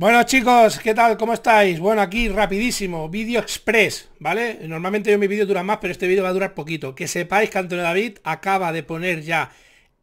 Bueno chicos, ¿qué tal? ¿Cómo estáis? Bueno, aquí rapidísimo, vídeo express, ¿vale? Normalmente yo mi vídeo dura más, pero este vídeo va a durar poquito. Que sepáis que Antonio David acaba de poner ya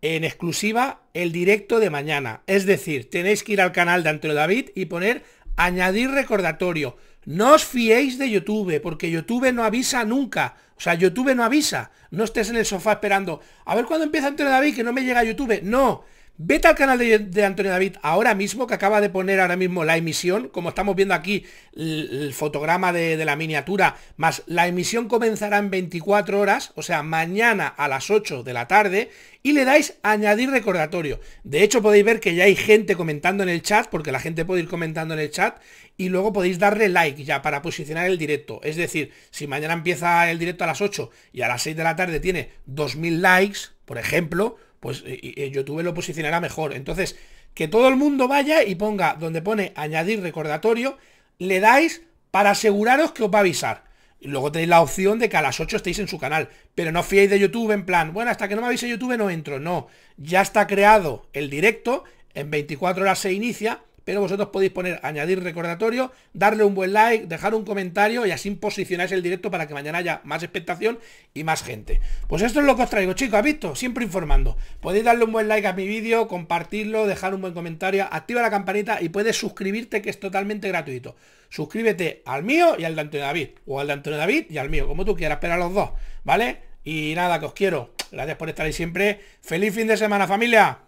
en exclusiva el directo de mañana. Es decir, tenéis que ir al canal de Antonio David y poner añadir recordatorio. No os fiéis de YouTube, porque YouTube no avisa nunca. O sea, YouTube no avisa. No estés en el sofá esperando. A ver cuándo empieza Antonio David, que no me llega YouTube. No. Vete al canal de, Antonio David ahora mismo, que acaba de poner ahora mismo la emisión, como estamos viendo aquí el, fotograma de, la miniatura, más la emisión comenzará en 24 horas, o sea, mañana a las 8 de la tarde, y le dais añadir recordatorio. De hecho, podéis ver que ya hay gente comentando en el chat, porque la gente puede ir comentando en el chat, y luego podéis darle like ya para posicionar el directo. Es decir, si mañana empieza el directo a las 8 y a las 6 de la tarde tiene 2.000 likes, por ejemplo, pues eh, YouTube lo posicionará mejor. Entonces, que todo el mundo vaya y ponga donde pone añadir recordatorio, le dais para aseguraros que os va a avisar. luego tenéis la opción de que a las 8 estéis en su canal. Pero no fiéis de YouTube en plan, bueno, hasta que no me avise YouTube no entro. No, ya está creado el directo, en 24 horas se inicia pero vosotros podéis poner añadir recordatorio, darle un buen like, dejar un comentario y así posicionáis el directo para que mañana haya más expectación y más gente. Pues esto es lo que os traigo, chicos, ¿has visto? Siempre informando. Podéis darle un buen like a mi vídeo, compartirlo, dejar un buen comentario, activa la campanita y puedes suscribirte que es totalmente gratuito. Suscríbete al mío y al de Antonio David, o al de Antonio David y al mío, como tú quieras, pero a los dos, ¿vale? Y nada, que os quiero. Gracias por estar ahí siempre. Feliz fin de semana, familia.